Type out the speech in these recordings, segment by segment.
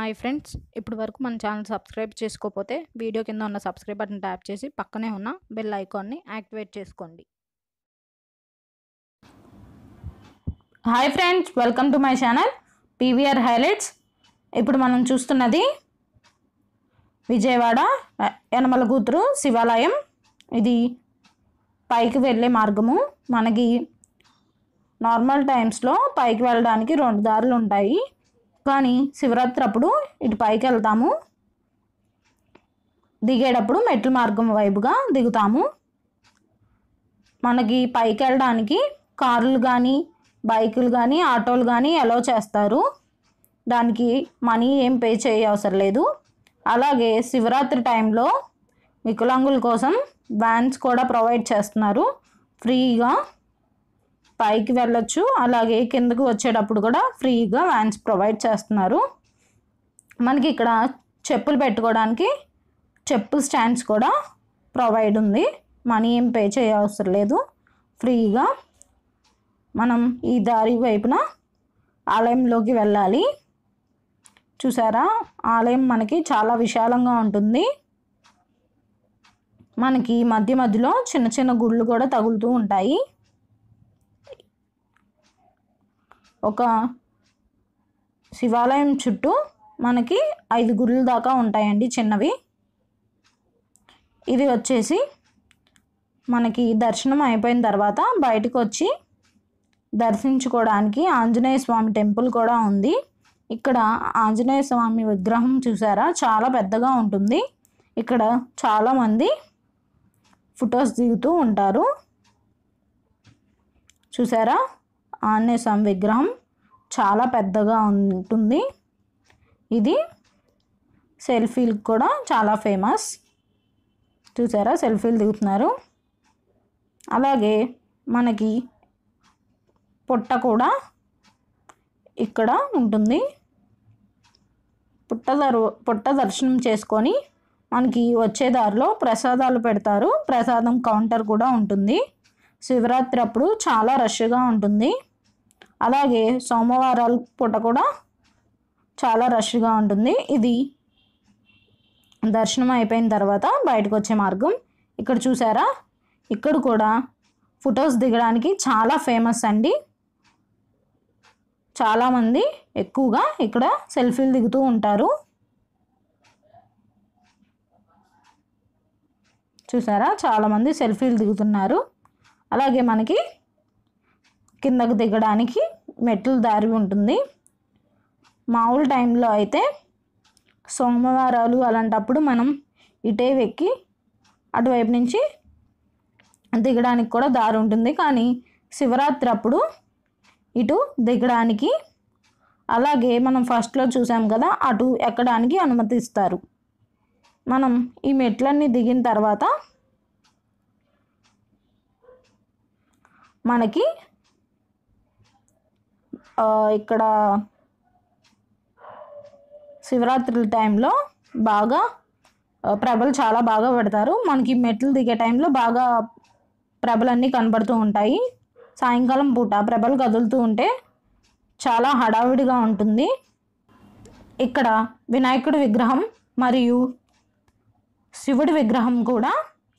hi friends ఇప్పుడు వరకు మన ఛానల్ సబ్స్క్రైబ్ చేసుకోకపోతే వీడియో కింద ఉన్న సబ్స్క్రైబ్ బటన్ ట్యాప్ చేసి పక్కనే ఉన్న బెల్ ఐకాన్ని యాక్టివేట్ చేసుకోండి hi friends welcome to my channel PVR highlights ఇప్పుడు మనం చూస్తున్నది విజయవాడ కూతురు శివాలయం ఇది పైకి వెళ్ళే మార్గము మనకి నార్మల్ టైమ్స్లో పైకి వెళ్ళడానికి రెండు దారులు ఉంటాయి కానీ శివరాత్రి అప్పుడు ఇటు పైకి వెళ్తాము దిగేటప్పుడు మెట్ల మార్గం వైపుగా దిగుతాము మనకి పైకి వెళ్ళడానికి కార్లు కానీ బైకులు కానీ ఆటోలు కానీ అలో చేస్తారు దానికి మనీ ఏం పే చేయ అవసరం లేదు అలాగే శివరాత్రి టైంలో వికలాంగుల కోసం వ్యాన్స్ కూడా ప్రొవైడ్ చేస్తున్నారు ఫ్రీగా పైకి వెళ్ళొచ్చు అలాగే కిందకు వచ్చేటప్పుడు కూడా ఫ్రీగా వ్యాన్స్ ప్రొవైడ్ చేస్తున్నారు మనకి ఇక్కడ చెప్పులు పెట్టుకోవడానికి చెప్పుల స్టాండ్స్ కూడా ప్రొవైడ్ ఉంది మనీ ఏం పే చేయవసరం లేదు ఫ్రీగా మనం ఈ దారి వైపున ఆలయంలోకి వెళ్ళాలి చూసారా ఆలయం మనకి చాలా విశాలంగా ఉంటుంది మనకి మధ్య మధ్యలో చిన్న చిన్న గుళ్ళు కూడా తగులుతూ ఉంటాయి ఒక శివాలయం చుట్టూ మనకి ఐదు గుళ్ళు దాకా ఉంటాయండి చిన్నవి ఇది వచ్చేసి మనకి దర్శనం అయిపోయిన తర్వాత బయటకు వచ్చి దర్శించుకోవడానికి ఆంజనేయ స్వామి టెంపుల్ కూడా ఉంది ఇక్కడ ఆంజనేయ స్వామి విగ్రహం చూసారా చాలా పెద్దగా ఉంటుంది ఇక్కడ చాలామంది ఫొటోస్ దిగుతూ ఉంటారు చూసారా ఆంజనేయ స్వామి విగ్రహం చాలా పెద్దగా ఉంటుంది ఇది సెల్ఫీలు కూడా చాలా ఫేమస్ చూసారా సెల్ఫీలు దిగుతున్నారు అలాగే మనకి పుట్ట కూడా ఇక్కడ ఉంటుంది పుట్ట దరు పుట్ట దర్శనం చేసుకొని మనకి వచ్చే దారిలో ప్రసాదాలు పెడతారు ప్రసాదం కౌంటర్ కూడా ఉంటుంది శివరాత్రి అప్పుడు చాలా రష్గా ఉంటుంది అలాగే సోమవారాల పూట కూడా చాలా రష్గా ఉంటుంది ఇది దర్శనం అయిపోయిన తర్వాత బయటకు వచ్చే మార్గం ఇక్కడ చూసారా ఇక్కడ కూడా ఫొటోస్ దిగడానికి చాలా ఫేమస్ అండి చాలామంది ఎక్కువగా ఇక్కడ సెల్ఫీలు దిగుతూ ఉంటారు చూసారా చాలామంది సెల్ఫీలు దిగుతున్నారు అలాగే మనకి కిందకు దిగడానికి మెట్లు దారి ఉంటుంది మామూలు టైంలో అయితే సోమవారాలు అలాంటప్పుడు మనం ఇటే వెక్కి అటువైపు నుంచి దిగడానికి కూడా దారి ఉంటుంది కానీ శివరాత్రి అప్పుడు ఇటు దిగడానికి అలాగే మనం ఫస్ట్లో చూసాం కదా అటు ఎక్కడానికి అనుమతిస్తారు మనం ఈ మెట్లన్నీ దిగిన తర్వాత మనకి ఇక్కడ శివరాత్రుల టైంలో బాగా ప్రభలు చాలా బాగా పెడతారు మనకి మెట్లు దిగే టైంలో బాగా ప్రభలన్నీ కనబడుతూ ఉంటాయి సాయంకాలం పూట ప్రభలు కదులుతూ ఉంటే చాలా హడావిడిగా ఉంటుంది ఇక్కడ వినాయకుడి విగ్రహం మరియు శివుడి విగ్రహం కూడా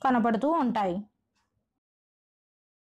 కనబడుతూ ఉంటాయి